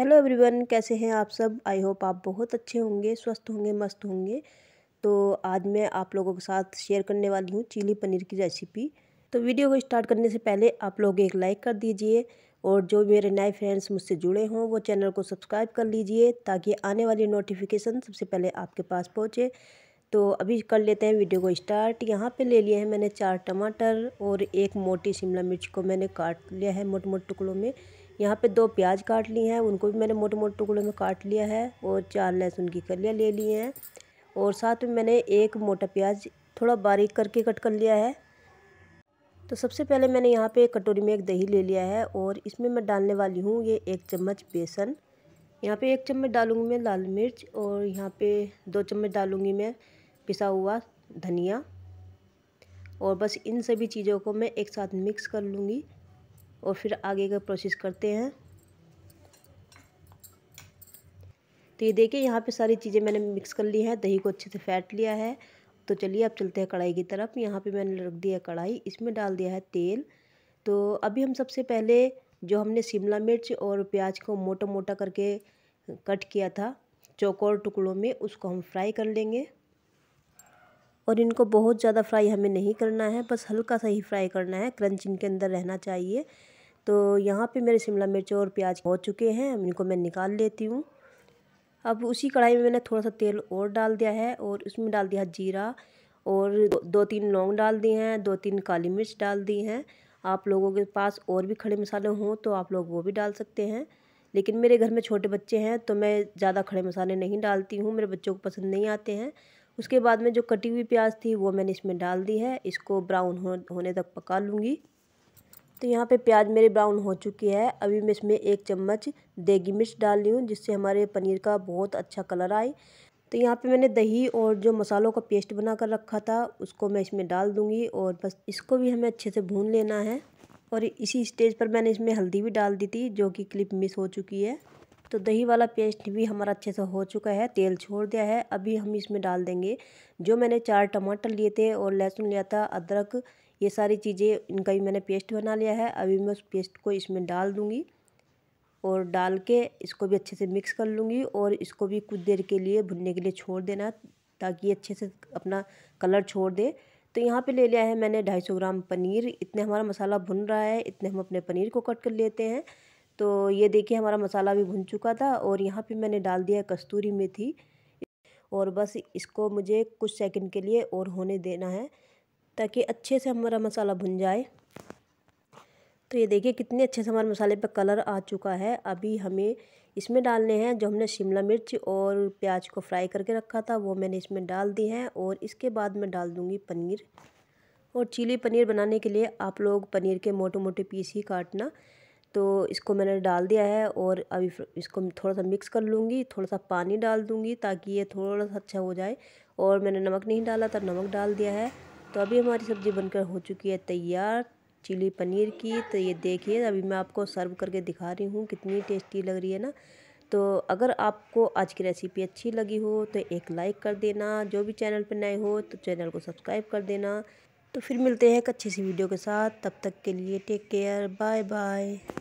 hello everyone कैसे हैं आप सब आई होप आप बहुत अच्छे होंगे स्वस्थ होंगे मस्त होंगे तो आज मैं आप लोगों के साथ शेयर करने वाली हूँ चिली पनीर की रेसिपी तो वीडियो को स्टार्ट करने से पहले आप लोग एक लाइक कर दीजिए और जो मेरे नए फ्रेंड्स मुझसे जुड़े हों वो चैनल को सब्सक्राइब कर लीजिए ताकि आने वाली नोटिफिकेशन सबसे पहले आपके पास पहुँचे तो अभी कर लेते हैं वीडियो को स्टार्ट यहाँ पर ले लिया है मैंने चार टमाटर और एक मोटी शिमला मिर्च को मैंने काट लिया है मोटे मोटे टुकड़ों में यहाँ पे दो प्याज काट ली हैं उनको भी मैंने मोटे मोटे टुकड़ों में काट लिया है और चार लहसुन की कलियाँ ले ली हैं और साथ में मैंने एक मोटा प्याज थोड़ा बारीक करके कट कर लिया है तो सबसे पहले मैंने यहाँ पे एक कटोरी में एक दही ले लिया है और इसमें मैं डालने वाली हूँ ये एक चम्मच बेसन यहाँ पे एक चम्मच डालूँगी मैं लाल मिर्च और यहाँ पे दो चम्मच डालूँगी मैं पिसा हुआ धनिया और बस इन सभी चीज़ों को मैं एक साथ मिक्स कर लूँगी और फिर आगे का प्रोसेस करते हैं तो ये देखिए यहाँ पे सारी चीज़ें मैंने मिक्स कर ली है दही को अच्छे से फैट लिया है तो चलिए अब चलते हैं कढ़ाई की तरफ यहाँ पे मैंने रख दिया कढ़ाई इसमें डाल दिया है तेल तो अभी हम सबसे पहले जो हमने शिमला मिर्च और प्याज को मोटा मोटा करके कट किया था चौकोर टुकड़ों में उसको हम फ्राई कर लेंगे और इनको बहुत ज़्यादा फ्राई हमें नहीं करना है बस हल्का सा ही फ्राई करना है क्रंच इनके अंदर रहना चाहिए तो यहाँ पे मेरे शिमला मिर्च और प्याज हो चुके हैं इनको मैं निकाल लेती हूँ अब उसी कढ़ाई में मैंने थोड़ा सा तेल और डाल दिया है और उसमें डाल दिया जीरा और दो तीन लौंग डाल दिए हैं दो तीन काली मिर्च डाल दी हैं आप लोगों के पास और भी खड़े मसाले हों तो आप लोग वो भी डाल सकते हैं लेकिन मेरे घर में छोटे बच्चे हैं तो मैं ज़्यादा खड़े मसाले नहीं डालती हूँ मेरे बच्चों को पसंद नहीं आते हैं उसके बाद में जो कटी हुई प्याज थी वो मैंने इसमें डाल दी है इसको ब्राउन हो, होने तक पका लूँगी तो यहाँ पे प्याज मेरी ब्राउन हो चुकी है अभी मैं इसमें एक चम्मच देगी मिर्च डाल रही हूँ जिससे हमारे पनीर का बहुत अच्छा कलर आए तो यहाँ पे मैंने दही और जो मसालों का पेस्ट बना कर रखा था उसको मैं इसमें डाल दूँगी और बस इसको भी हमें अच्छे से भून लेना है और इसी स्टेज पर मैंने इसमें हल्दी भी डाल दी थी जो कि क्लिप मिस हो चुकी है तो दही वाला पेस्ट भी हमारा अच्छे से हो चुका है तेल छोड़ दिया है अभी हम इसमें डाल देंगे जो मैंने चार टमाटर लिए थे और लहसुन लिया था अदरक ये सारी चीज़ें इनका भी मैंने पेस्ट बना लिया है अभी मैं उस पेस्ट को इसमें डाल दूँगी और डाल के इसको भी अच्छे से मिक्स कर लूँगी और इसको भी कुछ देर के लिए भुनने के लिए छोड़ देना ताकि अच्छे से अपना कलर छोड़ दे तो यहाँ पे ले लिया है मैंने 250 ग्राम पनीर इतने हमारा मसाला भुन रहा है इतने हम अपने पनीर को कट कर लेते हैं तो ये देखिए हमारा मसाला भी भुन चुका था और यहाँ पे मैंने डाल दिया कस्तूरी मेथी और बस इसको मुझे कुछ सेकंड के लिए और होने देना है ताकि अच्छे से हमारा मसाला भुन जाए तो ये देखिए कितने अच्छे से हमारे मसाले पर कलर आ चुका है अभी हमें इसमें डालने हैं जो हमने शिमला मिर्च और प्याज को फ्राई करके रखा था वो मैंने इसमें डाल दी है और इसके बाद मैं डाल दूँगी पनीर और चिली पनीर बनाने के लिए आप लोग पनीर के मोटे मोटे पीस ही काटना तो इसको मैंने डाल दिया है और अभी इसको थोड़ा सा मिक्स कर लूँगी थोड़ा सा पानी डाल दूँगी ताकि ये थोड़ा सा अच्छा हो जाए और मैंने नमक नहीं डाला था नमक डाल दिया है तो अभी हमारी सब्ज़ी बनकर हो चुकी है तैयार चिली पनीर की तो ये देखिए अभी मैं आपको सर्व करके दिखा रही हूँ कितनी टेस्टी लग रही है ना तो अगर आपको आज की रेसिपी अच्छी लगी हो तो एक लाइक कर देना जो भी चैनल पर नए हो तो चैनल को सब्सक्राइब कर देना तो फिर मिलते हैं एक अच्छी सी वीडियो के साथ तब तक के लिए टेक केयर बाय बाय